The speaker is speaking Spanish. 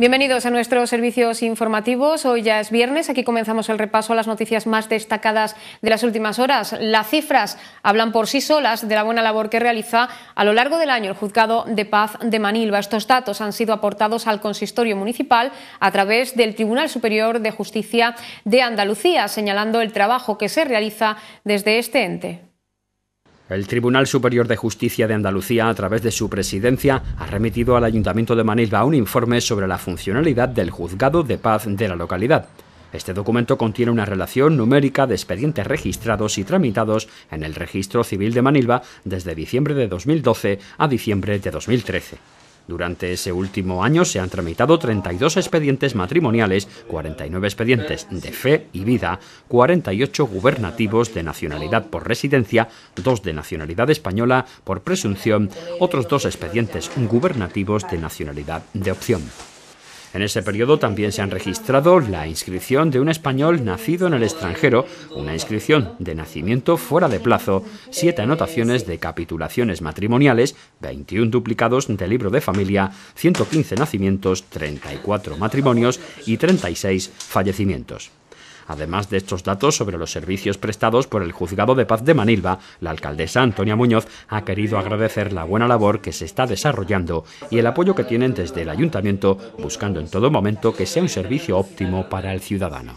Bienvenidos a nuestros servicios informativos. Hoy ya es viernes. Aquí comenzamos el repaso a las noticias más destacadas de las últimas horas. Las cifras hablan por sí solas de la buena labor que realiza a lo largo del año el Juzgado de Paz de Manilva. Estos datos han sido aportados al Consistorio Municipal a través del Tribunal Superior de Justicia de Andalucía, señalando el trabajo que se realiza desde este ente. El Tribunal Superior de Justicia de Andalucía, a través de su presidencia, ha remitido al Ayuntamiento de Manilva un informe sobre la funcionalidad del juzgado de paz de la localidad. Este documento contiene una relación numérica de expedientes registrados y tramitados en el Registro Civil de Manilva desde diciembre de 2012 a diciembre de 2013. Durante ese último año se han tramitado 32 expedientes matrimoniales, 49 expedientes de fe y vida, 48 gubernativos de nacionalidad por residencia, dos de nacionalidad española por presunción, otros dos expedientes gubernativos de nacionalidad de opción. En ese periodo también se han registrado la inscripción de un español nacido en el extranjero, una inscripción de nacimiento fuera de plazo, siete anotaciones de capitulaciones matrimoniales, 21 duplicados de libro de familia, 115 nacimientos, 34 matrimonios y 36 fallecimientos. Además de estos datos sobre los servicios prestados por el Juzgado de Paz de Manilva, la alcaldesa Antonia Muñoz ha querido agradecer la buena labor que se está desarrollando y el apoyo que tienen desde el ayuntamiento, buscando en todo momento que sea un servicio óptimo para el ciudadano.